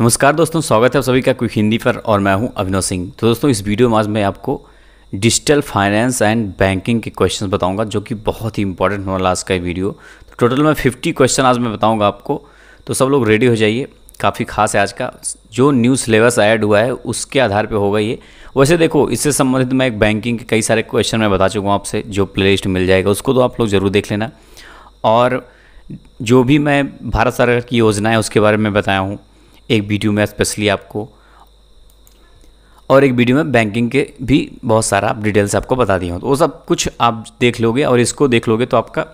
नमस्कार दोस्तों स्वागत है आप सभी का क्विक हिंदी पर और मैं हूं अभिनव सिंह तो दोस्तों इस वीडियो में आज मैं आपको डिजिटल फाइनेंस एंड बैंकिंग के क्वेश्चन बताऊंगा जो कि बहुत ही इंपॉर्टेंट होने वाला आज का वीडियो तो टोटल मैं 50 क्वेश्चन आज मैं बताऊंगा आपको तो सब लोग रेडी हो जाइए काफ़ी खास है आज का जो न्यू सिलेबस ऐड हुआ है उसके आधार पर होगा ये वैसे देखो इससे संबंधित मैं एक बैंकिंग के कई सारे क्वेश्चन मैं बता चुका हूँ आपसे जो प्ले मिल जाएगा उसको तो आप लोग ज़रूर देख लेना और जो भी मैं भारत सरकार की योजना है उसके बारे में बताया हूँ एक वीडियो में स्पेशली आपको और एक वीडियो में बैंकिंग के भी बहुत सारा आप डिटेल्स आपको बता दिए हूँ तो वो सब कुछ आप देख लोगे और इसको देख लोगे तो आपका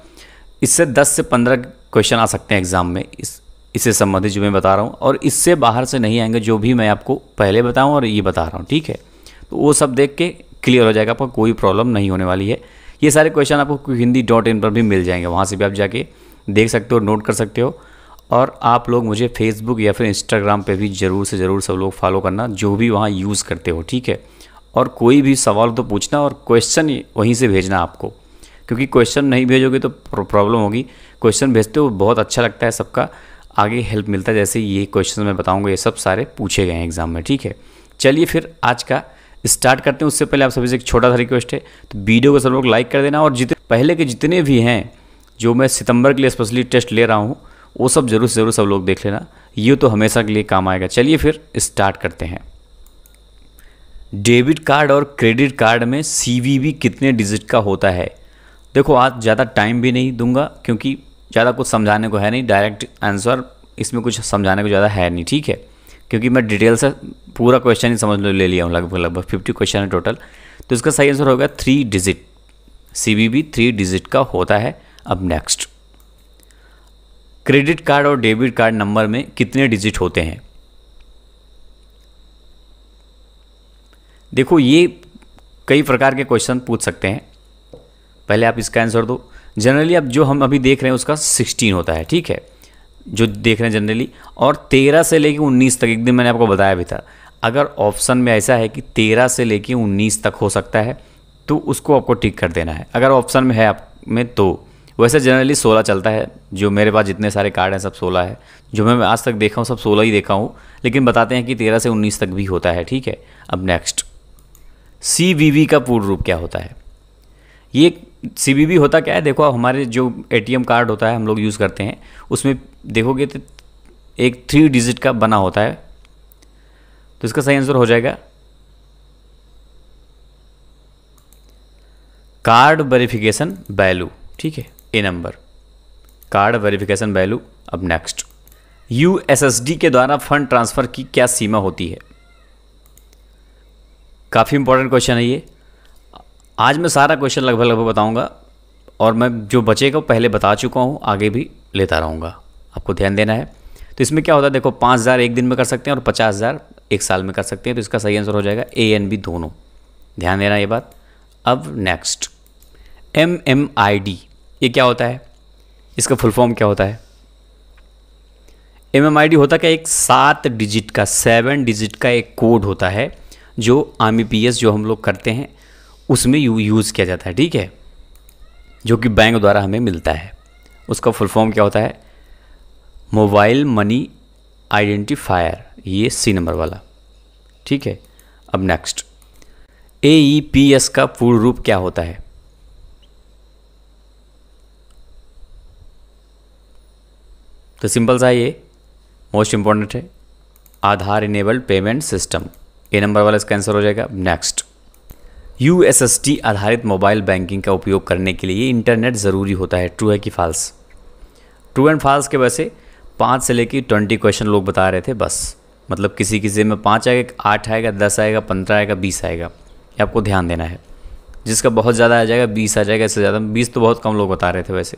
इससे 10 से 15 क्वेश्चन आ सकते हैं एग्ज़ाम में इस इससे संबंधित जो मैं बता रहा हूँ और इससे बाहर से नहीं आएंगे जो भी मैं आपको पहले बताऊँ और ये बता रहा हूँ ठीक है तो वो सब देख के क्लियर हो जाएगा आपका कोई प्रॉब्लम नहीं होने वाली है ये सारे क्वेश्चन आपको हिंदी डॉट इन पर भी मिल जाएंगे वहाँ से भी आप जाके देख सकते हो नोट कर सकते हो और आप लोग मुझे फेसबुक या फिर इंस्टाग्राम पे भी ज़रूर से ज़रूर सब लोग फॉलो करना जो भी वहाँ यूज़ करते हो ठीक है और कोई भी सवाल तो पूछना और क्वेश्चन वहीं से भेजना आपको क्योंकि क्वेश्चन नहीं भेजोगे तो प्रॉब्लम होगी क्वेश्चन भेजते हो बहुत अच्छा लगता है सबका आगे हेल्प मिलता है जैसे ये क्वेश्चन मैं बताऊँगा ये सब सारे पूछे गए हैं एग्ज़ाम में ठीक है चलिए फिर आज का स्टार्ट करते हैं उससे पहले आप सभी से एक छोटा सा रिक्वेस्ट है तो वीडियो को सब लोग लाइक कर देना और जितने पहले के जितने भी हैं जो मैं सितंबर के लिए स्पेशली टेस्ट ले रहा हूँ वो सब ज़रूर से ज़रूर सब लोग देख लेना ये तो हमेशा के लिए काम आएगा चलिए फिर स्टार्ट करते हैं डेबिट कार्ड और क्रेडिट कार्ड में सी कितने डिजिट का होता है देखो आज ज़्यादा टाइम भी नहीं दूंगा क्योंकि ज़्यादा कुछ समझाने को है नहीं डायरेक्ट आंसर इसमें कुछ समझाने को ज़्यादा है नहीं ठीक है क्योंकि मैं डिटेल से पूरा क्वेश्चन ही समझ लो ले लिया हूँ लगभग लगभग फिफ्टी क्वेश्चन है टोटल तो इसका सही आंसर होगा three digit C V V three digit का होता है अब नेक्स्ट क्रेडिट कार्ड और डेबिट कार्ड नंबर में कितने डिजिट होते हैं देखो ये कई प्रकार के क्वेश्चन पूछ सकते हैं पहले आप इसका आंसर दो जनरली अब जो हम अभी देख रहे हैं उसका सिक्सटीन होता है ठीक है जो देख रहे हैं जनरली और तेरह से लेकर उन्नीस तक एक दिन मैंने आपको बताया भी था अगर ऑप्शन में ऐसा है कि तेरह से लेके उन्नीस तक हो सकता है तो उसको आपको टिक कर देना है अगर ऑप्शन में है आप में तो वैसे जनरली सोलह चलता है जो मेरे पास जितने सारे कार्ड हैं सब सोलह है जो मैं आज तक देखा हूँ सब सोलह ही देखा हूँ लेकिन बताते हैं कि तेरह से उन्नीस तक भी होता है ठीक है अब नेक्स्ट सी का पूर्ण रूप क्या होता है ये सी होता क्या है देखो हमारे जो ए कार्ड होता है हम लोग यूज़ करते हैं उसमें देखोगे तो एक थ्री डिजिट का बना होता है तो इसका सही आंसर हो जाएगा कार्ड वेरिफिकेशन वैल्यू ठीक है A number card verification value अब नेक्स्ट यू के द्वारा फंड ट्रांसफ़र की क्या सीमा होती है काफ़ी इंपॉर्टेंट क्वेश्चन है ये आज मैं सारा क्वेश्चन लगभग लगभग बताऊंगा और मैं जो बचेगा पहले बता चुका हूँ आगे भी लेता रहूँगा आपको ध्यान देना है तो इसमें क्या होता है देखो पाँच हज़ार एक दिन में कर सकते हैं और पचास हज़ार एक साल में कर सकते हैं तो इसका सही आंसर हो जाएगा ए एन बी दोनों ध्यान देना ये बात अब next M M I D ये क्या होता है इसका फुल फॉर्म क्या होता है एम होता क्या एक सात डिजिट का सेवन डिजिट का एक कोड होता है जो आर्मी पी जो हम लोग करते हैं उसमें यू यूज़ किया जाता है ठीक है जो कि बैंक द्वारा हमें मिलता है उसका फुल फॉर्म क्या होता है मोबाइल मनी आइडेंटिफायर ये सी नंबर वाला ठीक है अब next A E P S का पूर्ण रूप क्या होता है तो सिंपल सा ये मोस्ट इंपॉर्टेंट है आधार इनेबल्ड पेमेंट सिस्टम ये नंबर वाला इसका आंसर हो जाएगा नेक्स्ट यू आधारित मोबाइल बैंकिंग का उपयोग करने के लिए इंटरनेट ज़रूरी होता है ट्रू है कि फाल्स ट्रू एंड फाल्स के वैसे पाँच से लेकर ट्वेंटी क्वेश्चन लोग बता रहे थे बस मतलब किसी किसी में पाँच आएगा आठ आएगा दस आएगा पंद्रह आएगा बीस आएगा ये आपको ध्यान देना है जिसका बहुत ज़्यादा आ जाएगा बीस आ जाएगा इससे ज़्यादा बीस तो बहुत कम लोग बता रहे थे वैसे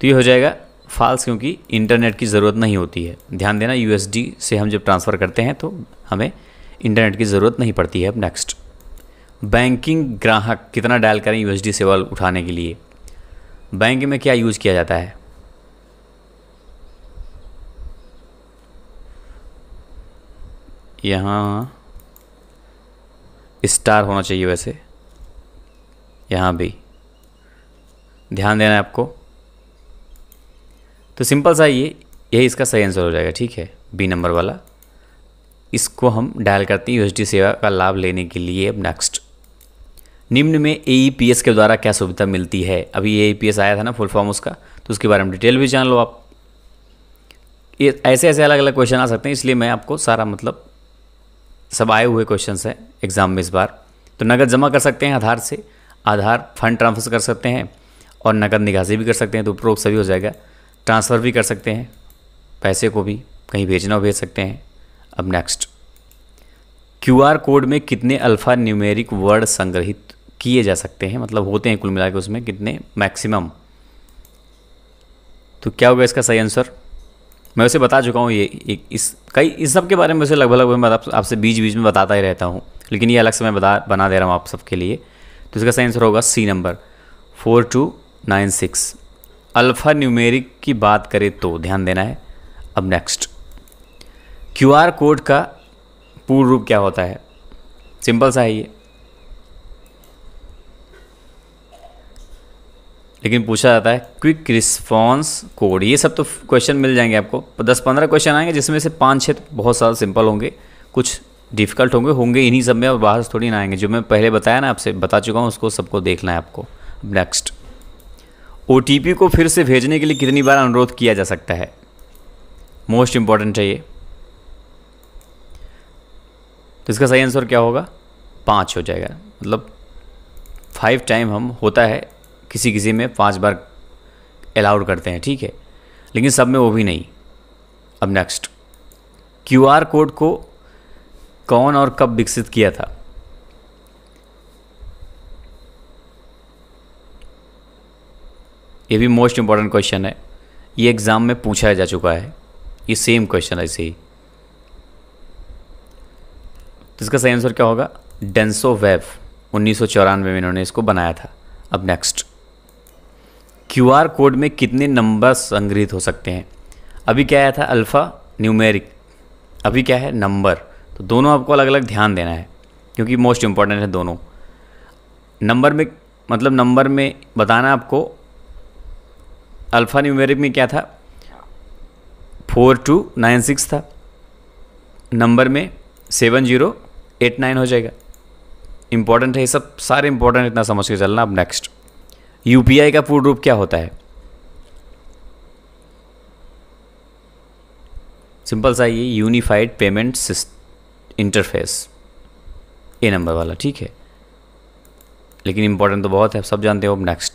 तो ये हो जाएगा फाल्स क्योंकि इंटरनेट की ज़रूरत नहीं होती है ध्यान देना यू से हम जब ट्रांसफ़र करते हैं तो हमें इंटरनेट की ज़रूरत नहीं पड़ती है अब नेक्स्ट बैंकिंग ग्राहक कितना डायल करें यू सेवा उठाने के लिए बैंक में क्या यूज़ किया जाता है यहाँ स्टार होना चाहिए वैसे यहाँ भी ध्यान देना है आपको तो सिंपल सा ये यही इसका सही आंसर हो जाएगा ठीक है बी नंबर वाला इसको हम डायल करते हैं यूएसडी सेवा का लाभ लेने के लिए अब नेक्स्ट निम्न में ए e के द्वारा क्या सुविधा मिलती है अभी ए e आया था ना फुल फॉर्म उसका तो उसके बारे में डिटेल भी जान लो आप ये ऐसे ऐसे अलग अलग क्वेश्चन आ सकते हैं इसलिए मैं आपको सारा मतलब सब आए हुए क्वेश्चन हैं एग्ज़ाम में इस बार तो नकद जमा कर सकते हैं आधार से आधार फंड ट्रांसफर कर सकते हैं और नकद निकासी भी कर सकते हैं तो उपरोक्त सभी हो जाएगा ट्रांसफ़र भी कर सकते हैं पैसे को भी कहीं भेजना हो भेज सकते हैं अब नेक्स्ट क्यू आर कोड में कितने अल्फ़ा न्यूमेरिक वर्ड संग्रहित किए जा सकते हैं मतलब होते हैं कुल मिला के उसमें कितने मैक्सिमम तो क्या होगा इसका सही आंसर मैं उसे बता चुका हूँ ये एक इस कई इस सब के बारे में उसे लगभग लगभग मैं आपसे बीच बीच में बताता ही रहता हूँ लेकिन ये अलग से मैं बता बना दे रहा हूँ आप सबके लिए तो इसका सही आंसर होगा C number four two nine six alphanumeric की बात करें तो ध्यान देना है अब नेक्स्ट क्यू आर कोड का पूर्ण रूप क्या होता है सिंपल सा है ये लेकिन पूछा जाता है क्विक रिस्पॉन्स कोड ये सब तो क्वेश्चन मिल जाएंगे आपको दस पंद्रह क्वेश्चन आएंगे जिसमें से पाँच छः तो बहुत सारा सिंपल होंगे कुछ डिफ़िकल्ट होंगे होंगे इन्हीं सब में और बाहर थोड़ी ना आएंगे जो मैं पहले बताया ना आपसे बता चुका हूँ उसको सबको देखना है आपको नेक्स्ट ओ को फिर से भेजने के लिए कितनी बार अनुरोध किया जा सकता है मोस्ट इम्पॉर्टेंट है ये तो इसका सही आंसर क्या होगा पाँच हो जाएगा मतलब फाइव टाइम हम होता है किसी किसी में पाँच बार अलाउड करते हैं ठीक है लेकिन सब में वो भी नहीं अब नेक्स्ट क्यूआर कोड को कौन और कब विकसित किया था ये भी मोस्ट इम्पॉर्टेंट क्वेश्चन है ये एग्ज़ाम में पूछा जा चुका है ये सेम क्वेश्चन है ऐसे ही तो इसका सही आंसर क्या होगा डेंसो वेब उन्नीस में इन्होंने इसको बनाया था अब नेक्स्ट क्यू आर कोड में कितने नंबर संग्रहित हो सकते हैं अभी क्या आया था अल्फ़ा न्यूमेरिक अभी क्या है नंबर तो दोनों आपको अलग अलग ध्यान देना है क्योंकि मोस्ट इम्पॉर्टेंट है दोनों नंबर में मतलब नंबर में बताना आपको अल्फ़ा न्यूमेरिक में क्या था फोर टू नाइन सिक्स था नंबर में सेवन जीरो एट नाइन हो जाएगा इंपॉर्टेंट है ये सब सारे इंपॉर्टेंट इतना समझ के चलना अब नेक्स्ट यूपीआई का पूर्ण रूप क्या होता है सिंपल सा ये unified payment interface A number वाला ठीक है लेकिन इंपॉर्टेंट तो बहुत है सब जानते हो अब नेक्स्ट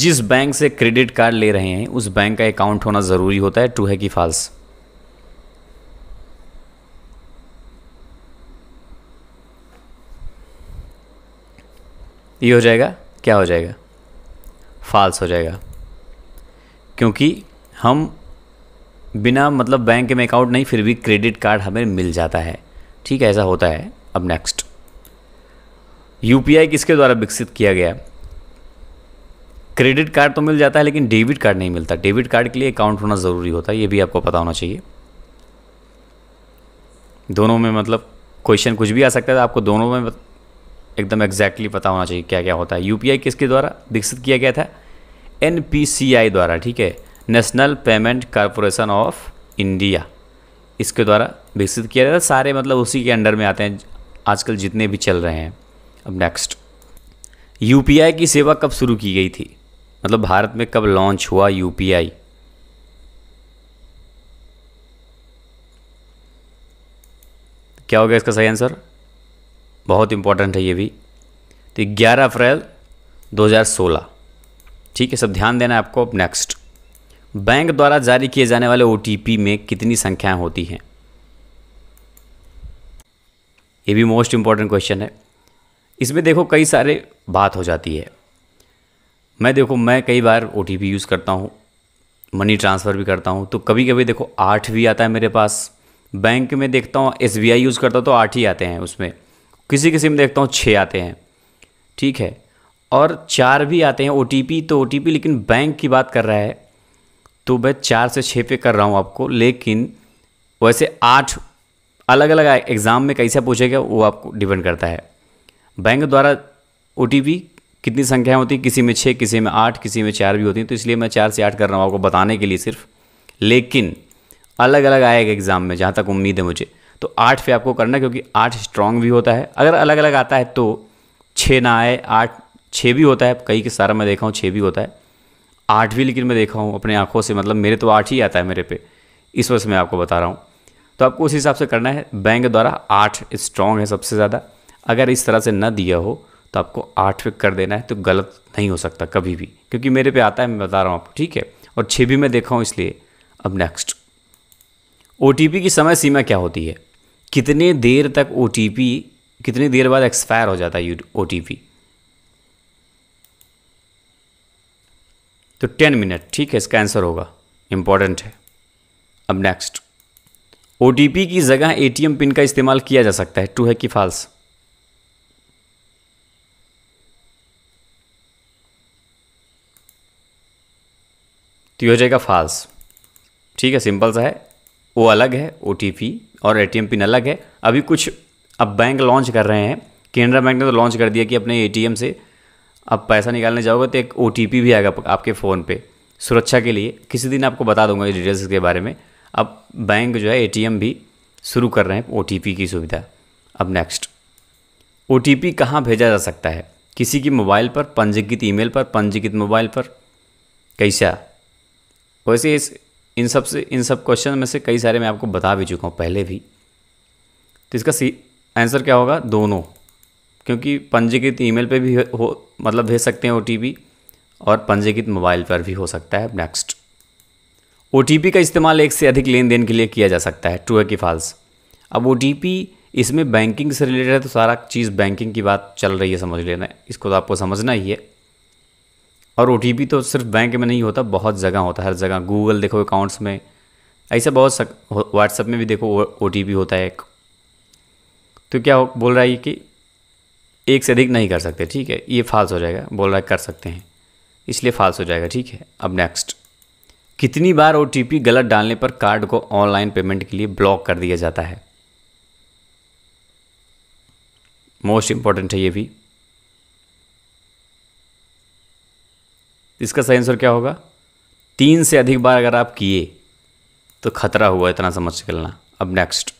जिस बैंक से क्रेडिट कार्ड ले रहे हैं उस बैंक का अकाउंट होना ज़रूरी होता है टू है कि फॉल्स ये हो जाएगा क्या हो जाएगा फॉल्स हो जाएगा क्योंकि हम बिना मतलब बैंक में अकाउंट नहीं फिर भी क्रेडिट कार्ड हमें मिल जाता है ठीक है ऐसा होता है अब नेक्स्ट यूपीआई किसके द्वारा विकसित किया गया क्रेडिट कार्ड तो मिल जाता है लेकिन डेबिट कार्ड नहीं मिलता डेबिट कार्ड के लिए अकाउंट होना ज़रूरी होता है ये भी आपको पता होना चाहिए दोनों में मतलब क्वेश्चन कुछ भी आ सकता है तो आपको दोनों में एकदम एग्जैक्टली पता होना चाहिए क्या क्या होता है यू किसके द्वारा विकसित किया गया था एन द्वारा ठीक है national payment corporation of India इसके द्वारा विकसित किया जाता है सारे मतलब उसी के अंडर में आते हैं आजकल जितने भी चल रहे हैं अब नेक्स्ट यूपीआई की सेवा कब शुरू की गई थी मतलब भारत में कब लॉन्च हुआ यूपीआई क्या होगा इसका सही आंसर बहुत इंपॉर्टेंट है ये भी तो ग्यारह अप्रैल 2016 ठीक है सब ध्यान देना है आपको अब नेक्स्ट बैंक द्वारा जारी किए जाने वाले ओ में कितनी संख्याएं होती हैं ये भी मोस्ट इंपॉर्टेंट क्वेश्चन है इसमें देखो कई सारे बात हो जाती है मैं देखो मैं कई बार ओ यूज़ करता हूँ मनी ट्रांसफ़र भी करता हूँ तो कभी कभी देखो आठ भी आता है मेरे पास बैंक में देखता हूँ एस यूज़ करता हूँ तो आठ ही आते हैं उसमें किसी किसी में देखता हूँ छः आते हैं ठीक है और चार भी आते हैं ओ तो ओ लेकिन बैंक की बात कर रहा है तो मैं चार से छः पे कर रहा हूँ आपको लेकिन वैसे आठ अलग अलग एग्ज़ाम में कैसा पूछेगा वो आपको डिपेंड करता है बैंक द्वारा ओ कितनी संख्याएं होती हैं किसी में छः किसी में आठ किसी में चार भी होती हैं तो इसलिए मैं चार से आठ कर रहा हूँ आपको बताने के लिए सिर्फ लेकिन अलग अलग आएगा एग्ज़ाम में जहाँ तक उम्मीद है मुझे तो आठ पे आपको करना क्योंकि आठ स्ट्रॉन्ग भी होता है अगर अलग अलग आता है तो छः ना आए आठ छः भी होता है कई के सारा मैं देखा हूँ छः भी होता है आठ भी लेकिन मैं देखा हूँ अपने आँखों से मतलब मेरे तो आठ ही आता है मेरे पे इस वजह से मैं आपको बता रहा हूँ तो आपको उस हिसाब से करना है बैंक द्वारा आठ स्ट्रॉन्ग है सबसे ज़्यादा अगर इस तरह से न दिया हो तो आपको आठ पिक कर देना है तो गलत नहीं हो सकता कभी भी क्योंकि मेरे पे आता है मैं बता रहा हूँ आपको ठीक है और छः भी मैं देखा हूँ इसलिए अब नेक्स्ट ओ की समय सीमा क्या होती है कितने देर तक ओ कितनी देर बाद एक्सपायर हो जाता है ओ तो टेन मिनट ठीक है इसका आंसर होगा इम्पॉर्टेंट है अब नेक्स्ट ओ की जगह ए पिन का इस्तेमाल किया जा सकता है टू है कि फाल्स तो ये हो जाएगा फाल्स ठीक है सिंपल सा है वो अलग है ओ और ए पिन अलग है अभी कुछ अब बैंक लॉन्च कर रहे हैं केनरा बैंक ने तो लॉन्च कर दिया कि अपने ए से आप पैसा निकालने जाओगे तो एक ओ भी आएगा आपके फ़ोन पे सुरक्षा के लिए किसी दिन आपको बता दूंगा इस डिटेल्स के बारे में अब बैंक जो है ए भी शुरू कर रहे हैं ओ की सुविधा अब नेक्स्ट ओ टी पी कहाँ भेजा जा सकता है किसी की मोबाइल पर पंजीकृत ईमेल पर पंजीकृत मोबाइल पर कैसा वैसे इस इन सब से इन सब क्वेश्चन में से कई सारे मैं आपको बता भी चुका हूँ पहले भी तो इसका सी आंसर क्या होगा दोनों क्योंकि पंजीकृत ईमेल पे भी हो मतलब भेज सकते हैं ओ और पंजीकृत मोबाइल पर भी हो सकता है नेक्स्ट ओ का इस्तेमाल एक से अधिक लेन देन के लिए किया जा सकता है ट्रू है कि फॉल्स अब ओ इसमें बैंकिंग से रिलेटेड है तो सारा चीज़ बैंकिंग की बात चल रही है समझ लेना इसको तो आपको समझना ही है और ओ तो सिर्फ बैंक में नहीं होता बहुत जगह होता है हर जगह गूगल देखो अकाउंट्स में ऐसा बहुत सक व्हाट्सअप में भी देखो ओ होता है एक तो क्या हो बोल रहा है कि एक से अधिक नहीं कर सकते ठीक है ये फाल्स हो जाएगा बोल रहा है कर सकते हैं इसलिए फाल्स हो जाएगा ठीक है अब नेक्स्ट कितनी बार ओ गलत डालने पर कार्ड को ऑनलाइन पेमेंट के लिए ब्लॉक कर दिया जाता है मोस्ट इम्पॉर्टेंट है ये भी इसका सही आंसर क्या होगा तीन से अधिक बार अगर आप किए तो खतरा हुआ इतना समझ निकलना चलना अब next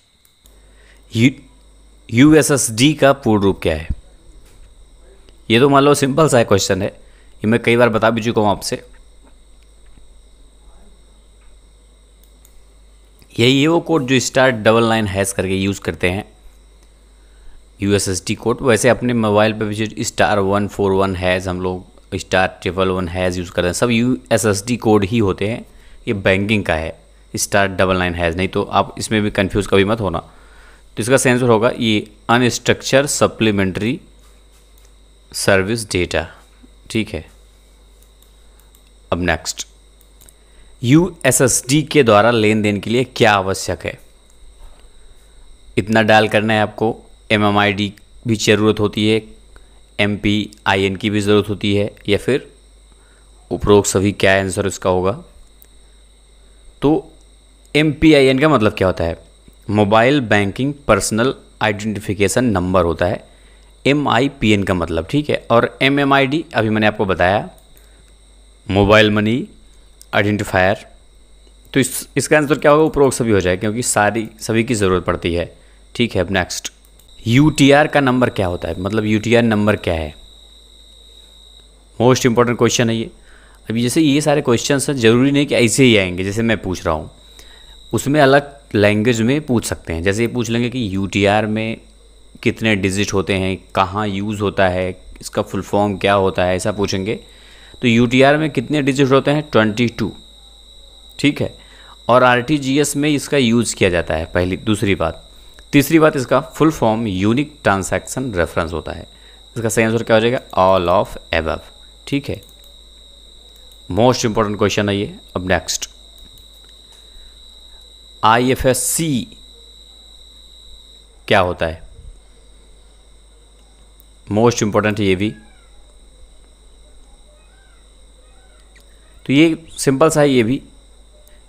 U S S D का पूर्ण रूप क्या है ये तो मान लो सिंपल सा है क्वेश्चन है ये मैं कई बार बता भी चुका हूँ आपसे यही है वो कोड जो स्टार डबल नाइन हैस करके यूज़ करते हैं यू एस एस कोड वैसे अपने मोबाइल पर भी star one four one hash हम लोग star triple one hash use करते हैं सब U S S D code ही होते हैं ये बैंकिंग का है स्टार डबल नाइन हैज़ नहीं तो आप इसमें भी कन्फ्यूज़ कभी मत होना तो इसका सेंसर होगा ये अनस्ट्रक्चर सप्लीमेंट्री सर्विस डेटा ठीक है अब next U S S D के द्वारा लेन देन के लिए क्या आवश्यक है इतना डायल करना है आपको एम एम आई डी भी ज़रूरत होती है एम पी आई एन की भी ज़रूरत होती है या फिर उपरोक्त सभी क्या आंसर इसका होगा तो एम पी आई एन का मतलब क्या होता है mobile banking personal identification number होता है एम आई पी एन का मतलब ठीक है और एम एम आई डी अभी मैंने आपको बताया मोबाइल मनी आइडेंटिफायर तो इस इसका आंसर क्या होगा उपरोक्त सभी हो जाए क्योंकि सारी सभी की ज़रूरत पड़ती है ठीक है अब नेक्स्ट यू का नंबर क्या होता है मतलब यू नंबर क्या है मोस्ट इंपॉर्टेंट क्वेश्चन है ये अब जैसे ये सारे क्वेश्चन हैं ज़रूरी नहीं कि ऐसे ही आएंगे जैसे मैं पूछ रहा हूँ उसमें अलग लैंग्वेज में पूछ सकते हैं जैसे ये पूछ लेंगे कि यू में कितने डिजिट होते हैं कहाँ यूज़ होता है इसका फुल फॉर्म क्या होता है ऐसा पूछेंगे तो यू में कितने डिजिट होते हैं ट्वेंटी टू ठीक है और आर में इसका यूज़ किया जाता है पहली दूसरी बात तीसरी बात इसका full form unique transaction reference होता है इसका सही आंसर क्या हो जाएगा ऑल ऑफ एबव ठीक है मोस्ट इंपॉर्टेंट क्वेश्चन है ये अब next I F S C क्या होता है मोस्ट इंपॉर्टेंट ये भी तो ये सिंपल सा है ये भी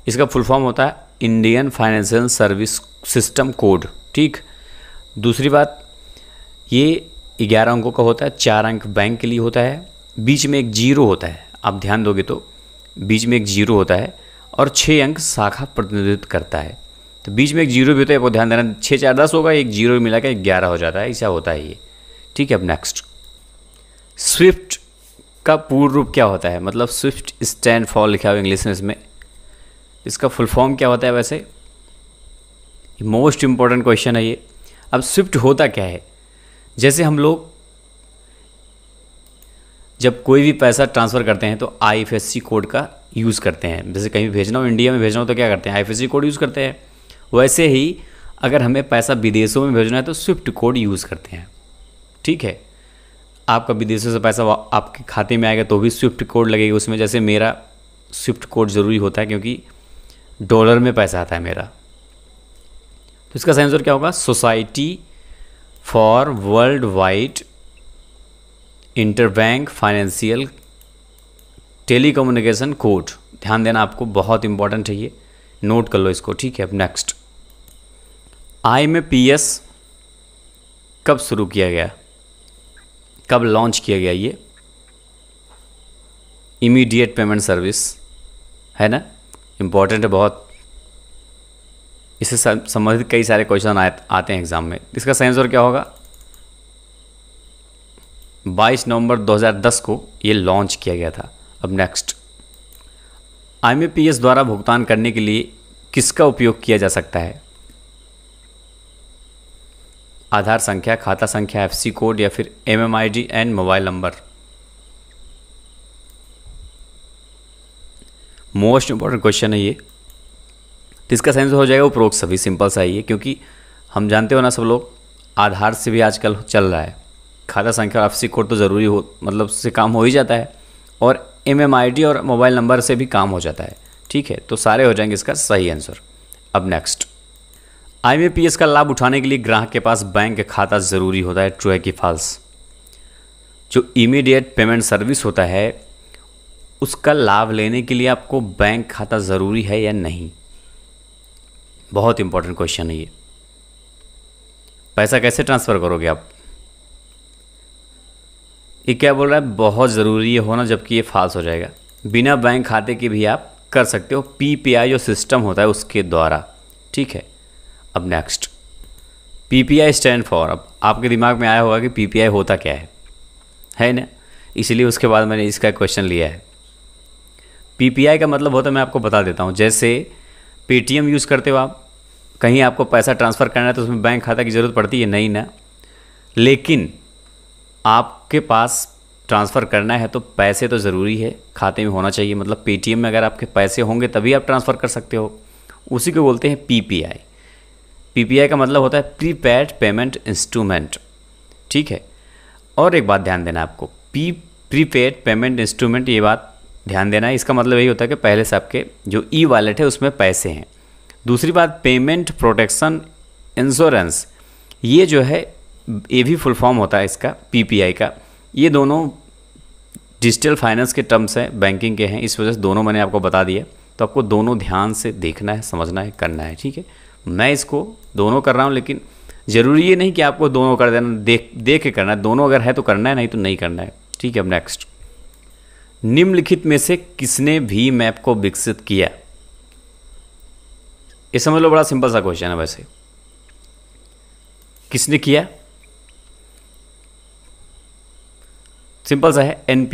इसका फुल फॉर्म होता है Indian financial service system code ठीक दूसरी बात ये ग्यारह अंकों का होता है चार अंक बैंक के लिए होता है बीच में एक जीरो होता है आप ध्यान दोगे तो बीच में एक जीरो होता है और छः अंक शाखा प्रतिनिधित्व करता है तो बीच में एक जीरो भी होता है वो ध्यान देना छः चार दस होगा एक जीरो मिला के ग्यारह हो जाता है ऐसा होता है ये ठीक है अब नेक्स्ट स्विफ्ट का पूर्ण रूप क्या होता है मतलब स्विफ्ट स्टैंड फॉर लिखा हुआ इंग्लिश में इसमें इसका फुल फॉर्म क्या होता है वैसे मोस्ट इम्पॉर्टेंट क्वेश्चन है ये अब स्विफ्ट होता क्या है जैसे हम लोग जब कोई भी पैसा ट्रांसफ़र करते हैं तो आई कोड का यूज़ करते हैं जैसे कहीं भेजना हो इंडिया में भेजना हो तो क्या करते हैं आई कोड यूज़ करते हैं वैसे ही अगर हमें पैसा विदेशों में भेजना है तो स्विफ्ट कोड यूज़ करते हैं ठीक है आपका विदेशों से पैसा आपके खाते में आएगा तो भी स्विफ्ट कोड लगेगा उसमें जैसे मेरा स्विफ्ट कोड ज़रूरी होता है क्योंकि डॉलर में पैसा आता है मेरा तो इसका सही आंसर क्या होगा society for world wide interbank financial telecommunication code ध्यान देना आपको बहुत इंपॉर्टेंट है ये नोट कर लो इसको ठीक है अब नेक्स्ट आई में पी एस कब शुरू किया गया कब लॉन्च किया गया ये इमीडिएट पेमेंट सर्विस है ना इम्पॉर्टेंट है बहुत इससे संबंधित कई सारे क्वेश्चन आते हैं एग्जाम में इसका सही आंसर क्या होगा 22 नवंबर 2010 को ये लॉन्च किया गया था अब नेक्स्ट आई द्वारा भुगतान करने के लिए किसका उपयोग किया जा सकता है आधार संख्या खाता संख्या एफ कोड या फिर MMID and mobile number most important question है ये तो इसका सेंस हो जाएगा उपरोक्त सभी सिंपल सा ही है क्योंकि हम जानते हो ना सब लोग आधार से भी आजकल चल रहा है खाता संख्या और आपसी कोड तो ज़रूरी हो मतलब से काम हो ही जाता है और एम और मोबाइल नंबर से भी काम हो जाता है ठीक है तो सारे हो जाएंगे इसका सही आंसर अब नेक्स्ट एस का लाभ उठाने के लिए ग्राहक के पास बैंक खाता ज़रूरी होता है ट्रू है कि फॉल्स जो इमीडिएट पेमेंट सर्विस होता है उसका लाभ लेने के लिए आपको बैंक खाता ज़रूरी है या नहीं बहुत इंपॉर्टेंट क्वेश्चन है ये पैसा कैसे ट्रांसफ़र करोगे आप ये क्या बोल रहा है बहुत ज़रूरी है होना जबकि ये फाल्स हो जाएगा बिना बैंक खाते के भी आप कर सकते हो पी पी आई जो सिस्टम होता है उसके द्वारा ठीक है अब next P P I stand for अब आपके दिमाग में आया होगा कि पी पी आई होता क्या है है ना इसलिए उसके बाद मैंने इसका क्वेश्चन लिया है पी पी आई का मतलब होता है मैं आपको बता देता हूँ जैसे पेटीएम यूज़ करते हो आप कहीं आपको पैसा ट्रांसफ़र करना है तो उसमें बैंक खाता की ज़रूरत पड़ती है नहीं ना लेकिन आपके पास ट्रांसफ़र करना है तो पैसे तो ज़रूरी है खाते में होना चाहिए मतलब पेटीएम में अगर आपके पैसे होंगे तभी आप ट्रांसफ़र कर सकते हो उसी को बोलते हैं P P P I P I का मतलब होता है प्री पेड पेमेंट इंस्ट्रूमेंट ठीक है और एक बात ध्यान देना आपको पी प्रीपेड पेमेंट इंस्ट्रूमेंट ये बात ध्यान देना है इसका मतलब यही होता है कि पहले से आपके जो ई वॉलेट है उसमें पैसे हैं दूसरी बात पेमेंट प्रोटेक्शन इंश्योरेंस ये जो है ये भी फुल फॉर्म होता है इसका पीपीआई का ये दोनों डिजिटल फाइनेंस के टर्म्स हैं बैंकिंग के हैं इस वजह से दोनों मैंने आपको बता दिया तो आपको दोनों ध्यान से देखना है समझना है करना है ठीक है मैं इसको दोनों कर रहा हूँ लेकिन ज़रूरी ये नहीं कि आपको दोनों कर देना देख देख के करना है दोनों अगर है तो करना है नहीं तो नहीं करना है ठीक है अब नेक्स्ट निम्नलिखित में से किसने भी मैप को विकसित किया ये समझ लो बड़ा सिंपल सा क्वेश्चन है वैसे किसने किया सिंपल सा है N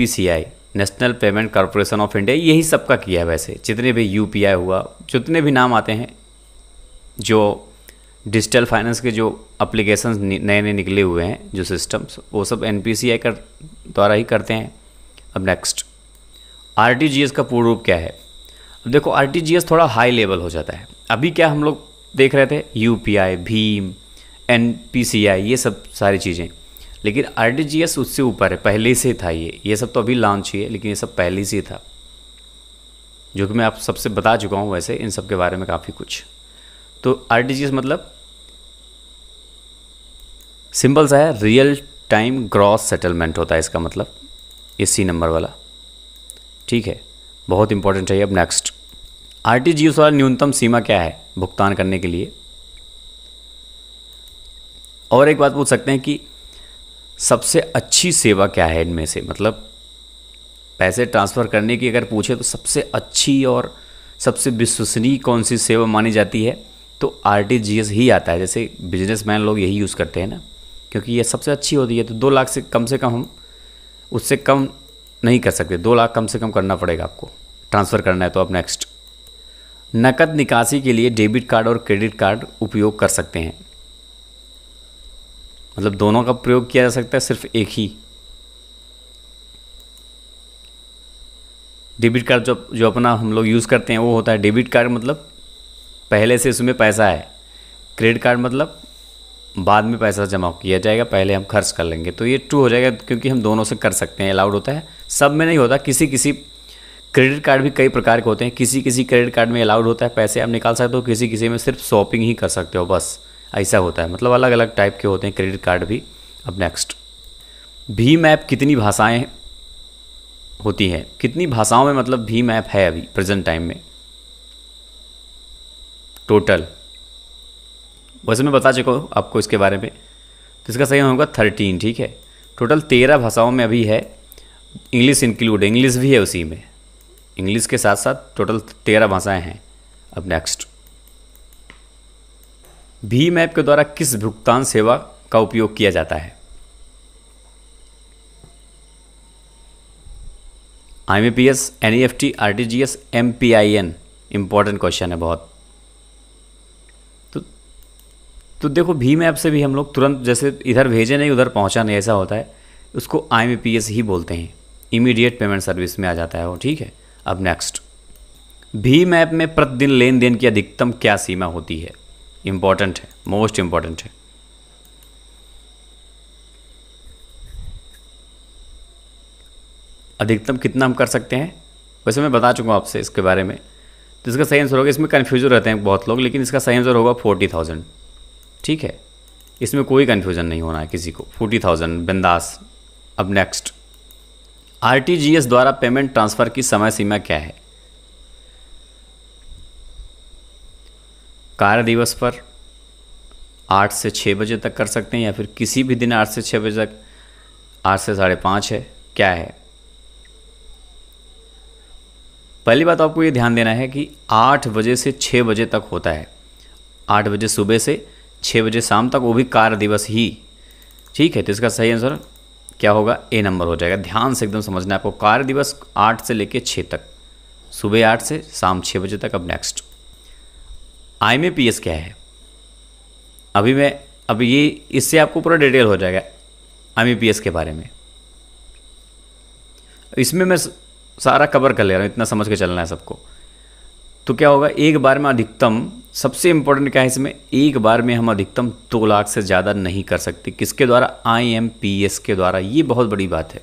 national payment corporation of India यही सबका किया है वैसे जितने भी यू हुआ जितने भी नाम आते हैं जो डिजिटल फाइनेंस के जो अप्लीकेशन नए नए निकले हुए हैं जो सिस्टम्स वो सब एन कर द्वारा ही करते हैं अब नेक्स्ट आर का पूर्ण रूप क्या है अब देखो आर थोड़ा हाई लेवल हो जाता है अभी क्या हम लोग देख रहे थे यू भीम एन ये सब सारी चीज़ें लेकिन आर उससे ऊपर है पहले से था ये ये सब तो अभी लॉन्च ही है लेकिन ये सब पहले से था जो कि मैं आप सबसे बता चुका हूँ वैसे इन सब के बारे में काफ़ी कुछ तो आर मतलब सिंपल सा है रियल टाइम ग्रॉस सेटलमेंट होता है इसका मतलब इसी नंबर वाला ठीक है बहुत इंपॉर्टेंट है अब next R T G S वाला न्यूनतम सीमा क्या है भुगतान करने के लिए और एक बात पूछ सकते हैं कि सबसे अच्छी सेवा क्या है इनमें से मतलब पैसे ट्रांसफ़र करने की अगर पूछे तो सबसे अच्छी और सबसे विश्वसनीय कौन सी सेवा मानी जाती है तो आर ही आता है जैसे बिजनेसमैन लोग यही यूज़ करते हैं ना क्योंकि ये सबसे अच्छी होती है तो दो लाख से कम से कम हम उससे कम नहीं कर सकते दो लाख कम से कम करना पड़ेगा आपको ट्रांसफ़र करना है तो आप नेक्स्ट नकद निकासी के लिए डेबिट कार्ड और क्रेडिट कार्ड उपयोग कर सकते हैं मतलब दोनों का प्रयोग किया जा सकता है सिर्फ एक ही डेबिट कार्ड जो जो अपना हम लोग यूज़ करते हैं वो होता है डेबिट कार्ड मतलब पहले से इसमें पैसा है क्रेडिट कार्ड मतलब बाद में पैसा जमा किया जाएगा पहले हम खर्च कर लेंगे तो ये ट्रू हो जाएगा क्योंकि हम दोनों से कर सकते हैं अलाउड होता है सब में नहीं होता किसी किसी क्रेडिट कार्ड भी कई प्रकार के होते हैं किसी किसी क्रेडिट कार्ड में अलाउड होता है पैसे आप निकाल सकते हो किसी किसी में सिर्फ शॉपिंग ही कर सकते हो बस ऐसा होता है मतलब अलग अलग टाइप के होते हैं क्रेडिट कार्ड भी अब नेक्स्ट भीम ऐप कितनी भाषाएं होती हैं कितनी भाषाओं में मतलब भीम ऐप है अभी प्रेजेंट टाइम में टोटल वैसे मैं बता चुका हूँ आपको इसके बारे में तो इसका सही होगा थर्टीन ठीक है टोटल तेरह भाषाओं में अभी है इंग्लिश इंक्लूड इंग्लिश भी है उसी में इंग्लिश के साथ साथ टोटल तेरह भाषाएं हैं अब नेक्स्ट भीम ऐप के द्वारा किस भुगतान सेवा का उपयोग किया जाता है I N E F T R T G S M P I N important question है बहुत तो तो देखो भीम ऐप से भी हम लोग तुरंत जैसे इधर भेजे नहीं उधर पहुंचा नहीं ऐसा होता है उसको आई ही बोलते हैं इमीडिएट पेमेंट सर्विस में आ जाता है वो ठीक है अब नेक्स्ट भीम ऐप में प्रतिदिन लेन देन की अधिकतम क्या सीमा होती है इम्पॉर्टेंट है मोस्ट इम्पॉर्टेंट है अधिकतम कितना हम कर सकते हैं वैसे मैं बता चुका हूँ आपसे इसके बारे में तो इसका सही आंसर होगा इसमें कन्फ्यूजन रहते हैं बहुत लोग लेकिन इसका सही आंसर होगा फोर्टी थाउजेंड ठीक है इसमें कोई कन्फ्यूजन नहीं होना है किसी को फोर्टी थाउजेंड बिंदास अब नेक्स्ट आरटीजीएस द्वारा पेमेंट ट्रांसफ़र की समय सीमा क्या है कार्य दिवस पर आठ से छः बजे तक कर सकते हैं या फिर किसी भी दिन आठ से छः बजे तक आठ से साढ़े पाँच है क्या है पहली बात आपको ये ध्यान देना है कि आठ बजे से छः बजे तक होता है आठ बजे सुबह से छः बजे शाम तक वो भी कार्य दिवस ही ठीक है तो इसका सही आंसर क्या होगा ए नंबर हो जाएगा ध्यान से एकदम समझना आपको कार्य दिवस आठ से लेकर छः तक सुबह आठ से शाम छः बजे तक अब नेक्स्ट आई में पी एस क्या है अभी मैं अब ये इससे आपको पूरा डिटेल हो जाएगा आई पी एस के बारे में इसमें मैं सारा कवर कर ले रहा हूँ इतना समझ के चलना है सबको तो क्या होगा एक बार में अधिकतम सबसे इम्पोर्टेंट क्या है इसमें एक बार में हम अधिकतम दो लाख से ज़्यादा नहीं कर सकते किसके द्वारा आई के द्वारा ये बहुत बड़ी बात है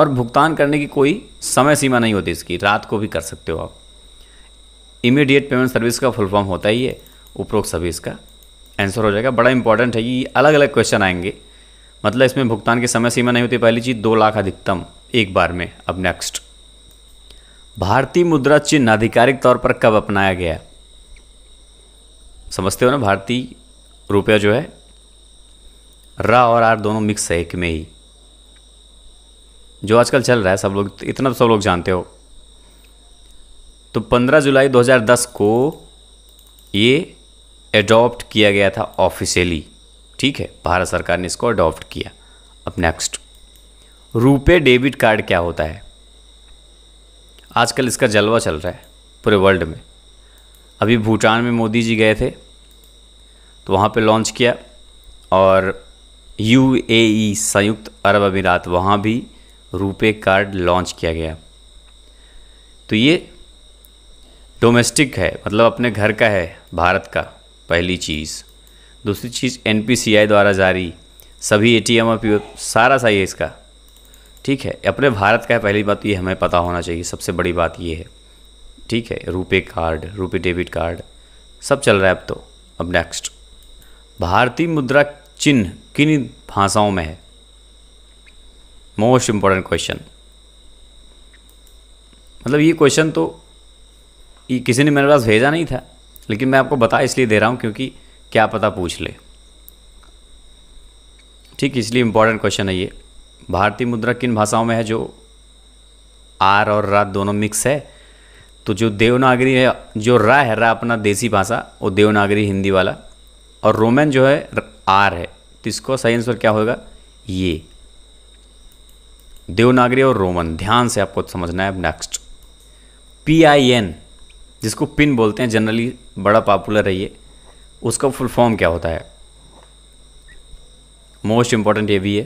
और भुगतान करने की कोई समय सीमा नहीं होती इसकी रात को भी कर सकते हो आप इमीडिएट पेमेंट सर्विस का फुल फॉर्म होता ही है उपरोक्त सभी इसका आंसर हो जाएगा बड़ा इंपॉर्टेंट है कि अलग अलग क्वेश्चन आएंगे मतलब इसमें भुगतान की समय सीमा नहीं होती पहली चीज़ दो लाख अधिकतम एक बार में अब नेक्स्ट भारतीय मुद्रा चिन्ह आधिकारिक तौर पर कब अपनाया गया समझते हो ना भारतीय रुपया जो है रा और आर दोनों मिक्स है एक में ही जो आजकल चल रहा है सब लोग इतना तो सब लोग जानते हो तो 15 जुलाई 2010 को ये एडॉप्ट किया गया था ऑफिशियली ठीक है भारत सरकार ने इसको अडॉप्ट किया अब नेक्स्ट रुपे डेबिट कार्ड क्या होता है आजकल इसका जलवा चल रहा है पूरे वर्ल्ड में अभी भूटान में मोदी जी गए थे तो वहाँ पे लॉन्च किया और यू e, संयुक्त अरब अमीरात वहाँ भी रुपए कार्ड लॉन्च किया गया तो ये डोमेस्टिक है मतलब अपने घर का है भारत का पहली चीज़ दूसरी चीज़ एन द्वारा जारी सभी ए टी और पी सारा सा है इसका ठीक है अपने भारत का है पहली बात तो ये हमें पता होना चाहिए सबसे बड़ी बात ये है ठीक है RuPay card RuPay debit card सब चल रहा है अब तो अब नेक्स्ट भारतीय मुद्रा चिन्ह किन भाषाओं में है मोस्ट इम्पॉर्टेंट क्वेश्चन मतलब ये क्वेश्चन तो ये किसी ने मेरे पास भेजा नहीं था लेकिन मैं आपको बता इसलिए दे रहा हूँ क्योंकि क्या पता पूछ ले ठीक इसलिए इम्पॉर्टेंट क्वेश्चन है ये भारतीय मुद्रा किन भाषाओं में है जो आर और रात दोनों मिक्स है तो जो देवनागरी है जो रा है रा अपना देसी भाषा वो देवनागरी हिंदी वाला और रोमन जो है आर है तो इसको सही आंसर क्या होगा ये देवनागरी और रोमन ध्यान से आपको समझना है अब नेक्स्ट पी आई एन जिसको पिन बोलते हैं जनरली बड़ा पॉपुलर है ये उसका फुल फॉर्म क्या होता है मोस्ट इंपॉर्टेंट ये भी है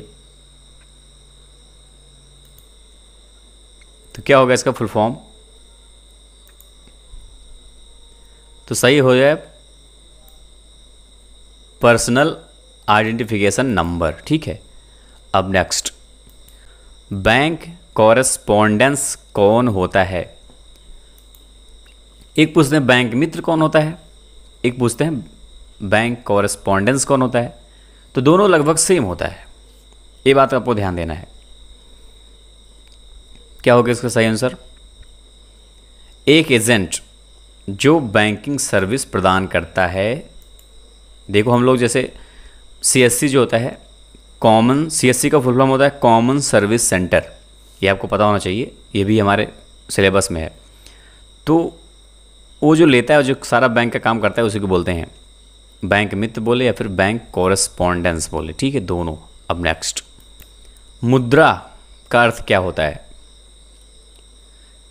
तो क्या होगा इसका फुल फॉर्म तो सही हो जाए पर्सनल आइडेंटिफिकेशन नंबर ठीक है अब नेक्स्ट बैंक कॉरेस्पॉन्डेंस कौन होता है एक पूछते हैं बैंक मित्र कौन होता है एक पूछते हैं बैंक कॉरेस्पोंडेंस कौन होता है तो दोनों लगभग सेम होता है ये बात आपको ध्यान देना है क्या होगा इसका सही आंसर एक एजेंट जो बैंकिंग सर्विस प्रदान करता है देखो हम लोग जैसे सी जो होता है कॉमन सी का फुल फॉर्म होता है कॉमन सर्विस सेंटर ये आपको पता होना चाहिए ये भी हमारे सिलेबस में है तो वो जो लेता है जो सारा बैंक का काम करता है उसी को बोलते हैं बैंक मित्र बोले या फिर बैंक कॉरेस्पॉन्डेंस बोले ठीक है दोनों अब नेक्स्ट मुद्रा का अर्थ क्या होता है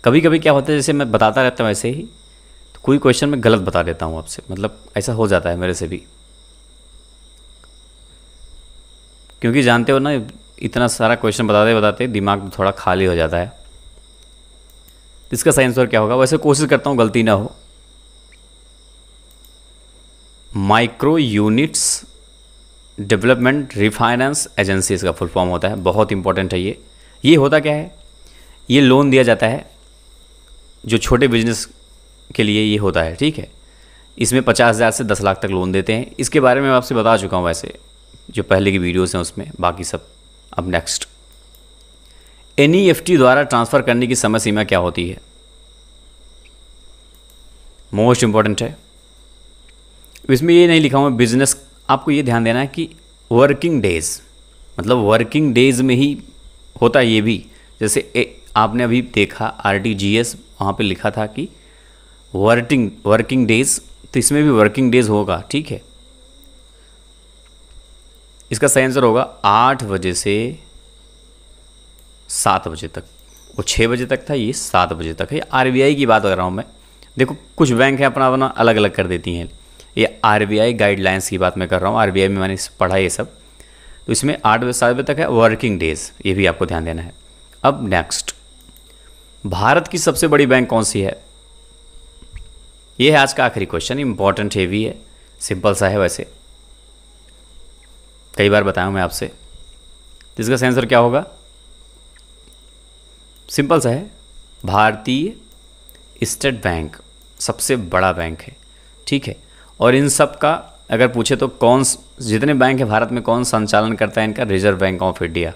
कभी कभी क्या होता है जैसे मैं बताता रहता हूँ ऐसे ही कोई क्वेश्चन मैं गलत बता देता हूँ आपसे मतलब ऐसा हो जाता है मेरे से भी क्योंकि जानते हो ना इतना सारा क्वेश्चन बताते बताते दिमाग थोड़ा खाली हो जाता है इसका सही आंसर क्या होगा वैसे कोशिश करता हूँ गलती ना हो micro units development refinance agency इसका फुल फॉर्म होता है बहुत इंपॉर्टेंट है ये ये होता क्या है ये लोन दिया जाता है जो छोटे बिजनेस के लिए ये होता है ठीक है इसमें पचास हज़ार से दस लाख तक लोन देते हैं इसके बारे में मैं आपसे बता चुका हूँ वैसे जो पहले की वीडियोज़ हैं उसमें बाकी सब अब नेक्स्ट एन e द्वारा ट्रांसफ़र करने की समय सीमा क्या होती है मोस्ट इम्पॉर्टेंट है इसमें ये नहीं लिखा हुआ बिजनेस आपको ये ध्यान देना है कि वर्किंग डेज़ मतलब वर्किंग डेज़ में ही होता है ये भी जैसे ए, आपने अभी देखा आर टी जी एस वहाँ पर लिखा था कि वर्किंग वर्किंग डेज तो इसमें भी वर्किंग डेज होगा ठीक है इसका सही आंसर होगा आठ बजे से सात बजे तक वो छः बजे तक था ये सात बजे तक है आरबीआई की बात कर रहा हूँ मैं देखो कुछ बैंक हैं अपना अपना अलग अलग कर देती हैं ये आरबीआई गाइडलाइंस की बात मैं कर रहा हूँ आरबीआई में मैंने पढ़ा ये सब तो इसमें आठ बजे सात बजे तक है वर्किंग डेज ये भी आपको ध्यान देना है अब नेक्स्ट भारत की सबसे बड़ी बैंक कौन सी है ये है आज का आखिरी क्वेश्चन इंपॉर्टेंट है भी है सिंपल सा है वैसे कई बार बताया मैं आपसे इसका सेंसर क्या होगा सिंपल सा है भारतीय स्टेट बैंक सबसे बड़ा बैंक है ठीक है और इन सब का अगर पूछे तो कौन जितने बैंक है भारत में कौन संचालन करता है इनका रिजर्व बैंक ऑफ इंडिया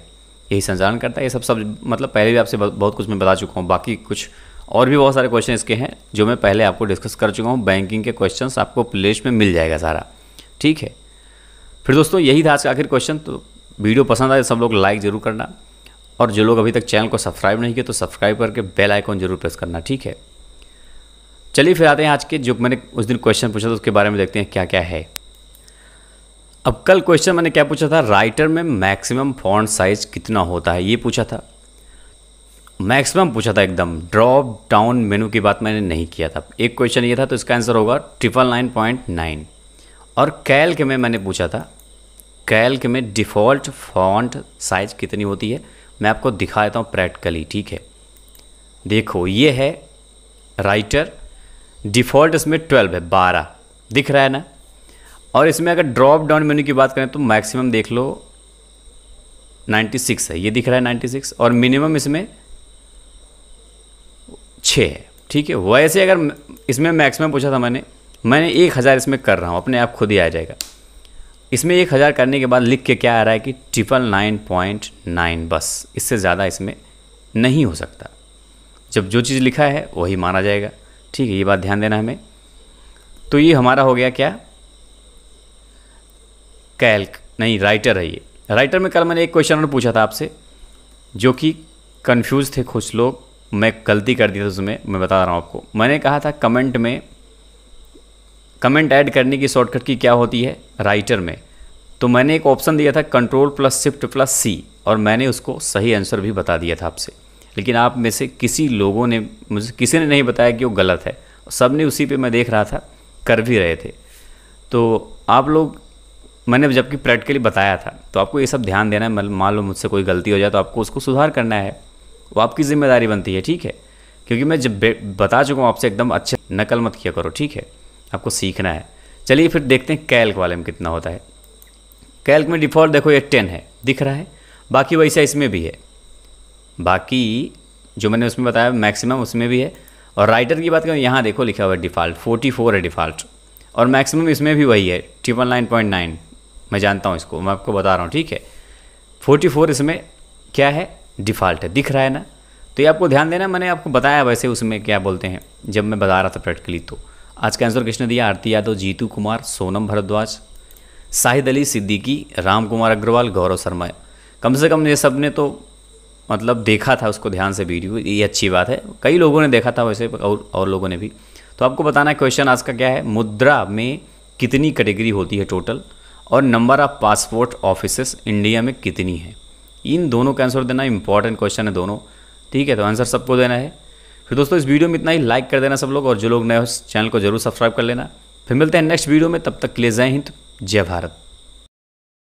यही संचालन करता है ये सब सब मतलब पहले भी आपसे बहुत कुछ मैं बता चुका हूँ बाकी कुछ और भी बहुत सारे क्वेश्चन इसके हैं जो मैं पहले आपको डिस्कस कर चुका हूँ बैंकिंग के क्वेश्चन आपको प्ले में मिल जाएगा सारा ठीक है फिर दोस्तों यही था आज का आखिर क्वेश्चन तो वीडियो पसंद आए तो सब लोग लाइक ज़रूर करना और जो लोग अभी तक चैनल को सब्सक्राइब नहीं किया तो सब्सक्राइब करके बेल आइकॉन जरूर प्रेस करना ठीक है चलिए फिर आते हैं आज के जो मैंने उस दिन क्वेश्चन पूछा था उसके बारे में देखते हैं क्या क्या है अब कल क्वेश्चन मैंने क्या पूछा था राइटर में मैक्सिमम फॉन्ट साइज कितना होता है ये पूछा था मैक्सिमम पूछा था एकदम ड्रॉप डाउन मेनू की बात मैंने नहीं किया था एक क्वेश्चन ये था तो इसका आंसर होगा ट्रिपल नाइन पॉइंट नाइन और कैल के में मैंने पूछा था के में डिफ़ॉल्ट फॉन्ट साइज कितनी होती है मैं आपको दिखा देता हूँ प्रैक्टिकली ठीक है देखो ये है राइटर डिफ़ॉल्ट इसमें ट्वेल्व है बारह दिख रहा है ना और इसमें अगर ड्रॉप डाउन मेन्यू की बात करें तो मैक्सिमम देख लो 96 है ये दिख रहा है 96 और मिनिमम इसमें छः है ठीक है वैसे अगर इसमें मैक्सिमम पूछा था मैंने मैंने एक हज़ार इसमें कर रहा हूँ अपने आप खुद ही आ जाएगा इसमें एक हज़ार करने के बाद लिख के क्या आ रहा है कि ट्रिपल नाइन पॉइंट नाइन बस इससे ज़्यादा इसमें नहीं हो सकता जब जो चीज़ लिखा है वही माना जाएगा ठीक है ये बात ध्यान देना हमें तो ये हमारा हो गया क्या कैल्क नहीं राइटर है ये राइटर में कल मैंने एक क्वेश्चन और पूछा था आपसे जो कि कंफ्यूज थे कुछ लोग मैं गलती कर दी थी उसमें मैं बता रहा हूँ आपको मैंने कहा था कमेंट में कमेंट ऐड करने की शॉर्टकट की क्या होती है राइटर में तो मैंने एक ऑप्शन दिया था control plus shift plus C और मैंने उसको सही आंसर भी बता दिया था आपसे लेकिन आप में से किसी लोगों ने मुझे किसी ने नहीं बताया कि वो गलत है सब ने उसी पे मैं देख रहा था कर भी रहे थे तो आप लोग मैंने जबकि प्रैक्टिकली बताया था तो आपको ये सब ध्यान देना है मान लो मुझसे कोई गलती हो जाए तो आपको उसको सुधार करना है वो आपकी ज़िम्मेदारी बनती है ठीक है क्योंकि मैं जब बता चुका हूँ आपसे एकदम अच्छे नकल मत किया करो ठीक है आपको सीखना है चलिए फिर देखते हैं कैल्क वाले में कितना होता है कैल्क में डिफ़ॉल्ट देखो ये टेन है दिख रहा है बाकी वैसा इसमें भी है बाकी जो मैंने उसमें बताया मैक्सिमम उसमें भी है और राइटर की बात करें यहाँ देखो लिखा हुआ है डिफ़ॉल्ट फोर्टी फोर है डिफ़ॉल्ट और मैक्सिमम इसमें भी वही है ट्रिपल नाइन पॉइंट नाइन मैं जानता हूँ इसको मैं आपको बता रहा हूँ ठीक है फोर्टी फोर इसमें क्या है डिफ़ॉल्ट है दिख रहा है ना तो ये आपको ध्यान देना मैंने आपको बताया वैसे उसमें क्या बोलते हैं जब मैं बता रहा था प्रैक्टिकली तो आज का आंसर किसने दिया आरती यादव जीतू कुमार सोनम भरद्वाज शाहिद अली सिद्दीकी राम कुमार अग्रवाल गौरव शर्मा कम से कम ये सब ने तो मतलब देखा था उसको ध्यान से वीडियो ये अच्छी बात है कई लोगों ने देखा था वैसे और और लोगों ने भी तो आपको बताना है क्वेश्चन आज का क्या है मुद्रा में कितनी कैटेगरी होती है टोटल और number of passport offices India में कितनी है इन दोनों का आंसर देना इंपॉर्टेंट क्वेश्चन है दोनों ठीक है तो आंसर सबको देना है फिर दोस्तों इस वीडियो में इतना ही लाइक कर देना सब लोग और जो लोग नए हो चैनल को जरूर सब्सक्राइब कर लेना फिर मिलते हैं नेक्स्ट वीडियो में तब तक के लिए जय हिंद जय भारत